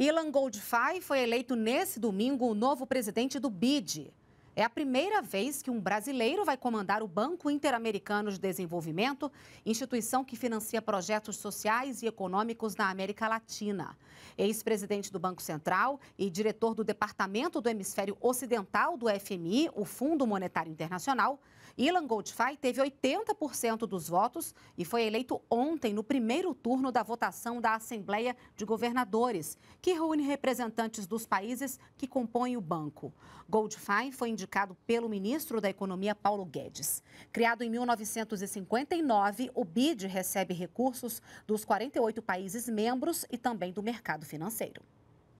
Ilan Goldfay foi eleito nesse domingo o novo presidente do BID, é a primeira vez que um brasileiro vai comandar o Banco Interamericano de Desenvolvimento, instituição que financia projetos sociais e econômicos na América Latina. Ex-presidente do Banco Central e diretor do Departamento do Hemisfério Ocidental do FMI, o Fundo Monetário Internacional, Ilan Goldfy teve 80% dos votos e foi eleito ontem no primeiro turno da votação da Assembleia de Governadores, que reúne representantes dos países que compõem o banco. Goldfy foi indicado pelo ministro da Economia, Paulo Guedes. Criado em 1959, o BID recebe recursos dos 48 países membros e também do mercado financeiro.